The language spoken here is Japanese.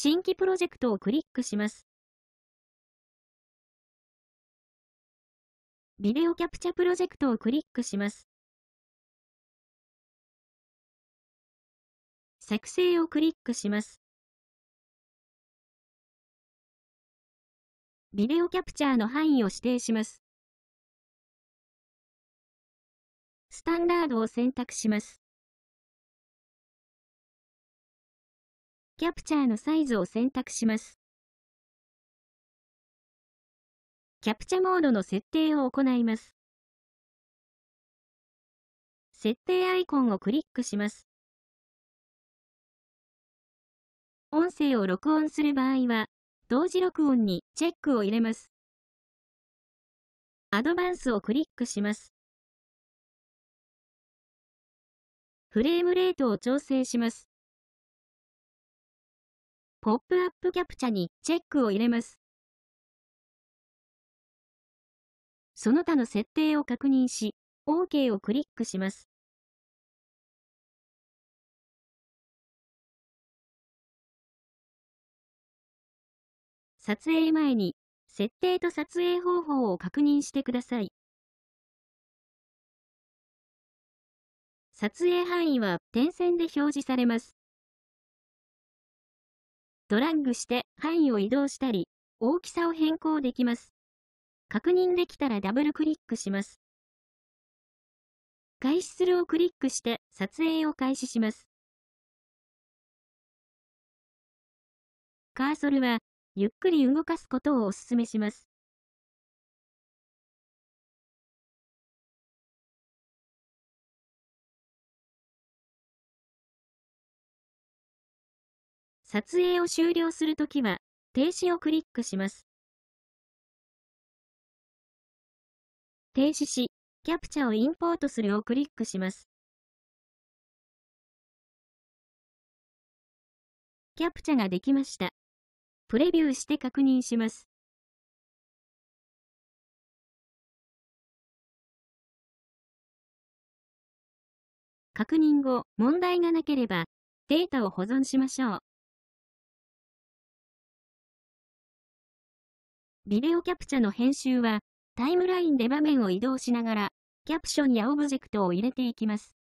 新規プロジェクトをクリックします。ビデオキャプチャプロジェクトをクリックします。作成をクリックします。ビデオキャプチャーの範囲を指定します。スタンダードを選択します。キャプチャーのサイズを選択します。キャプチャモードの設定を行います。設定アイコンをクリックします。音声を録音する場合は、同時録音にチェックを入れます。アドバンスをクリックします。フレームレートを調整します。ポップアップキャプチャにチェックを入れます。その他の設定を確認し、OK をクリックします。撮影前に、設定と撮影方法を確認してください。撮影範囲は点線で表示されます。ドラッグして範囲を移動したり、大きさを変更できます。確認できたらダブルクリックします。開始するをクリックして撮影を開始します。カーソルは、ゆっくり動かすことをお勧めします。撮影を終了するときは、停止をクリックします。停止し、キャプチャをインポートするをクリックします。キャプチャができました。プレビューして確認します。確認後、問題がなければ、データを保存しましょう。ビデオキャプチャの編集は、タイムラインで場面を移動しながら、キャプションやオブジェクトを入れていきます。